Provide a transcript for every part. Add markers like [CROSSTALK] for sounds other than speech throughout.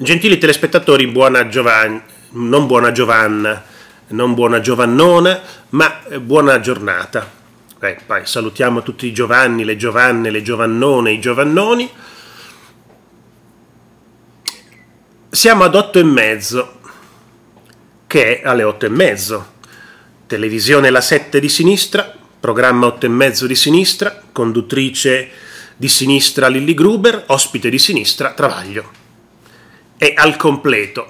Gentili telespettatori, buona Giovanni, non buona Giovanna, non buona Giovannona, ma eh, buona giornata. Eh, poi salutiamo tutti i Giovanni, le Giovanne, le Giovannone, i Giovannoni. Siamo ad otto e mezzo, che è alle otto e mezzo. Televisione La 7 di sinistra, programma otto e mezzo di sinistra, conduttrice di sinistra Lilli Gruber, ospite di sinistra Travaglio è al completo.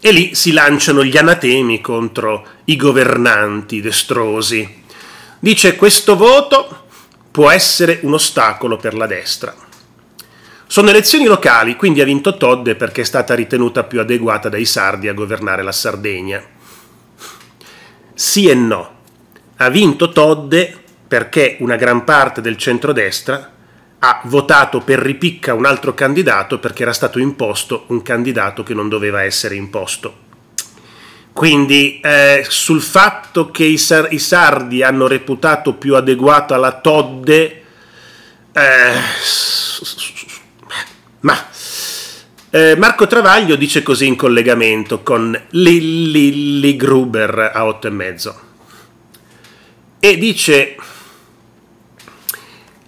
E lì si lanciano gli anatemi contro i governanti destrosi. Dice questo voto può essere un ostacolo per la destra. Sono elezioni locali, quindi ha vinto Todde perché è stata ritenuta più adeguata dai sardi a governare la Sardegna. Sì e no. Ha vinto Todde perché una gran parte del centrodestra ha votato per ripicca un altro candidato perché era stato imposto un candidato che non doveva essere imposto. Quindi eh, sul fatto che i, sar- i, sardi hanno reputato più adeguata la Todde, eh, ma eh, Marco Travaglio dice così in collegamento con Lilli Gruber a 8 e mezzo e dice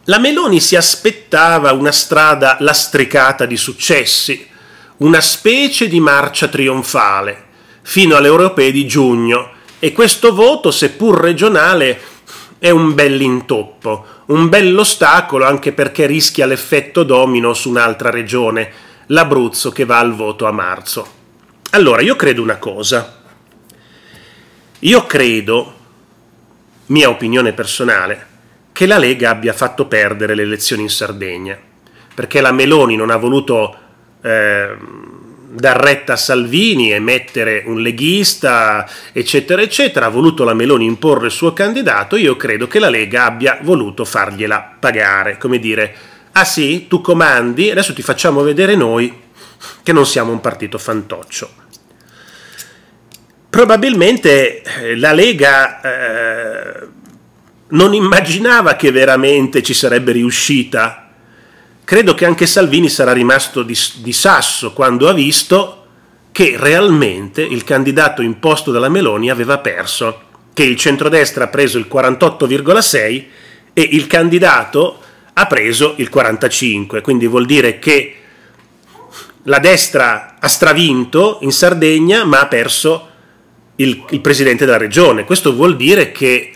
la Meloni si aspettava una strada lastricata di successi, una specie di marcia trionfale, fino alle europee di giugno, e questo voto, seppur regionale, è un bell'intoppo, un bell'ostacolo anche perché rischia l'effetto domino su un'altra regione, l'Abruzzo che va al voto a marzo. Allora, io credo una cosa. Io credo, mia opinione personale, che la Lega abbia fatto perdere le elezioni in Sardegna, perché la Meloni non ha voluto eh, dar retta a Salvini e mettere un leghista, eccetera, eccetera, ha voluto la Meloni imporre il suo candidato, io credo che la Lega abbia voluto fargliela pagare, come dire, ah sì, tu comandi, adesso ti facciamo vedere noi che non siamo un partito fantoccio. Probabilmente eh, la Lega... Eh, non immaginava che veramente ci sarebbe riuscita. Credo che anche Salvini sarà rimasto di, di sasso quando ha visto che realmente il candidato imposto dalla Meloni aveva perso, che il centrodestra ha preso il 48,6 e il candidato ha preso il 45, quindi vuol dire che la destra ha stravinto in Sardegna ma ha perso il, il presidente della regione. Questo vuol dire che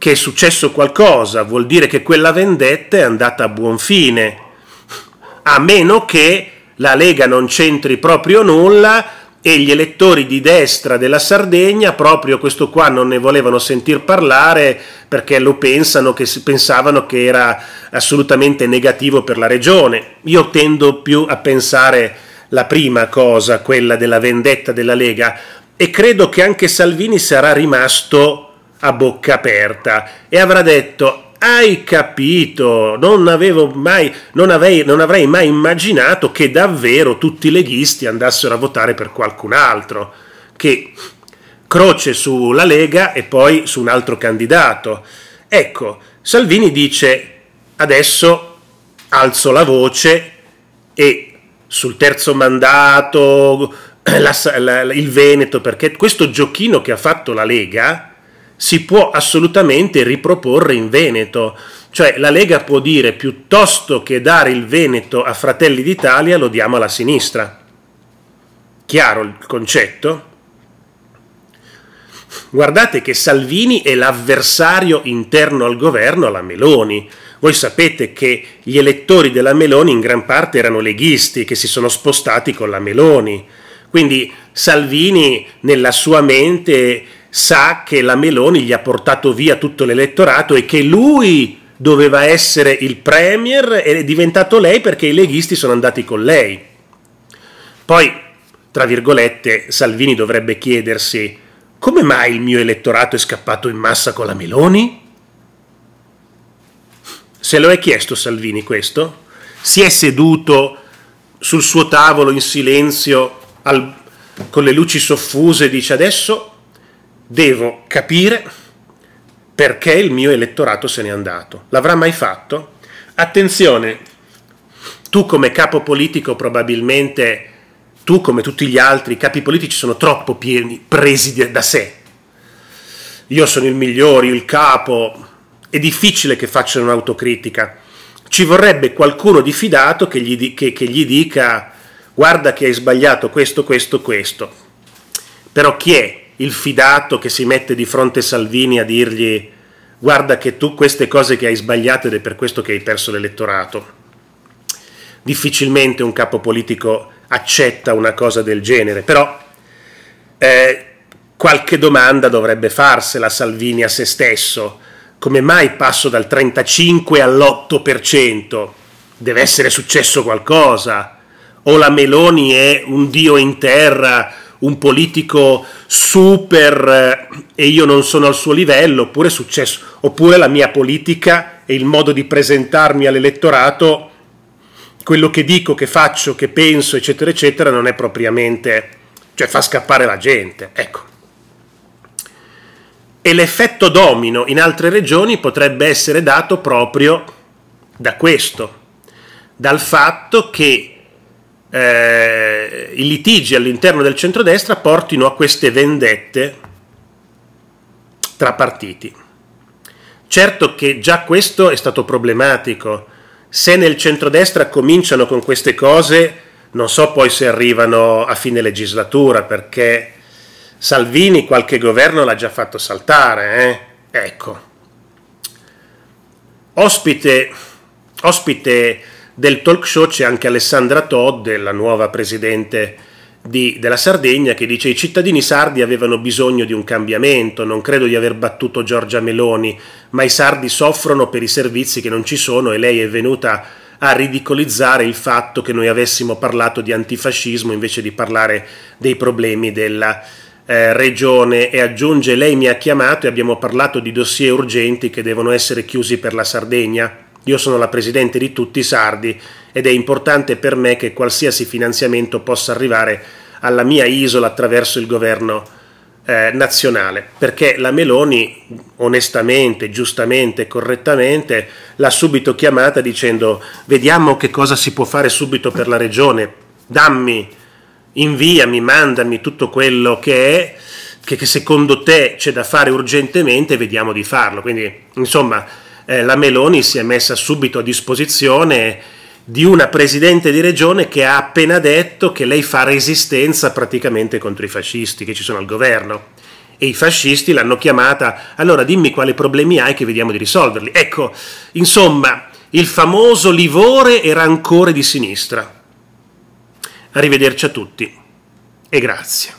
che è successo qualcosa, vuol dire che quella vendetta è andata a buon fine, a meno che la Lega non c'entri proprio nulla e gli elettori di destra della Sardegna proprio questo qua non ne volevano sentir parlare perché lo pensano che pensavano che era assolutamente negativo per la regione. Io tendo più a pensare la prima cosa, quella della vendetta della Lega e credo che anche Salvini sarà rimasto a bocca aperta e avrà detto hai capito, non avevo mai, non, avei, non avrei mai immaginato che davvero tutti i leghisti andassero a votare per qualcun altro, che croce sulla Lega e poi su un altro candidato. Ecco, Salvini dice adesso alzo la voce e sul terzo mandato, [CLEARS THROAT] la, la, il Veneto, perché questo giochino che ha fatto la Lega, si può assolutamente riproporre in Veneto. Cioè la Lega può dire piuttosto che dare il Veneto a Fratelli d'Italia lo diamo alla sinistra. Chiaro il concetto? Guardate che Salvini è l'avversario interno al governo alla Meloni. Voi sapete che gli elettori della Meloni in gran parte erano leghisti che si sono spostati con la Meloni. Quindi Salvini nella sua mente sa che la Meloni gli ha portato via tutto l'elettorato e che lui doveva essere il premier ed è diventato lei perché i leghisti sono andati con lei. Poi, tra virgolette, Salvini dovrebbe chiedersi come mai il mio elettorato è scappato in massa con la Meloni? Se lo è chiesto Salvini questo? Si è seduto sul suo tavolo in silenzio al, con le luci soffuse e dice adesso devo capire perché il mio elettorato se n'è andato. L'avrà mai fatto? Attenzione, tu come capo politico probabilmente, tu come tutti gli altri, capi politici sono troppo pieni, presi da sé. Io sono il migliore, il capo, è difficile che facciano un'autocritica. Ci vorrebbe qualcuno di fidato che gli, che, che gli dica guarda che hai sbagliato questo, questo, questo. Però chi è il fidato che si mette di fronte Salvini a dirgli guarda che tu queste cose che hai sbagliato ed è per questo che hai perso l'elettorato. Difficilmente un capo politico accetta una cosa del genere, però eh, qualche domanda dovrebbe farsela Salvini a se stesso. Come mai passo dal 35 all'8%? Deve essere successo qualcosa. O la Meloni è un dio in terra un politico super eh, e io non sono al suo livello, oppure è successo, oppure la mia politica e il modo di presentarmi all'elettorato, quello che dico, che faccio, che penso, eccetera, eccetera, non è propriamente, cioè fa scappare la gente, ecco. E l'effetto domino in altre regioni potrebbe essere dato proprio da questo, dal fatto che eh, i litigi all'interno del centrodestra portino a queste vendette tra partiti. Certo che già questo è stato problematico. Se nel centrodestra cominciano con queste cose, non so poi se arrivano a fine legislatura, perché Salvini qualche governo l'ha già fatto saltare. Eh? Ecco. Ospite, ospite del talk show c'è anche Alessandra Todd, la nuova presidente di, della Sardegna, che dice i cittadini sardi avevano bisogno di un cambiamento, non credo di aver battuto Giorgia Meloni, ma i sardi soffrono per i servizi che non ci sono e lei è venuta a ridicolizzare il fatto che noi avessimo parlato di antifascismo invece di parlare dei problemi della eh, regione e aggiunge lei mi ha chiamato e abbiamo parlato di dossier urgenti che devono essere chiusi per la Sardegna io sono la presidente di tutti i sardi ed è importante per me che qualsiasi finanziamento possa arrivare alla mia isola attraverso il governo eh, nazionale, perché la Meloni onestamente, giustamente, correttamente l'ha subito chiamata dicendo vediamo che cosa si può fare subito per la regione, dammi, inviami, mandami tutto quello che è, che, secondo te c'è da fare urgentemente vediamo di farlo. Quindi insomma eh, la Meloni si è messa subito a disposizione di una presidente di regione che ha appena detto che lei fa resistenza praticamente contro i fascisti che ci sono al governo e i fascisti l'hanno chiamata allora dimmi quali problemi hai che vediamo di risolverli. Ecco, insomma, il famoso livore e rancore di sinistra. Arrivederci a tutti e grazie.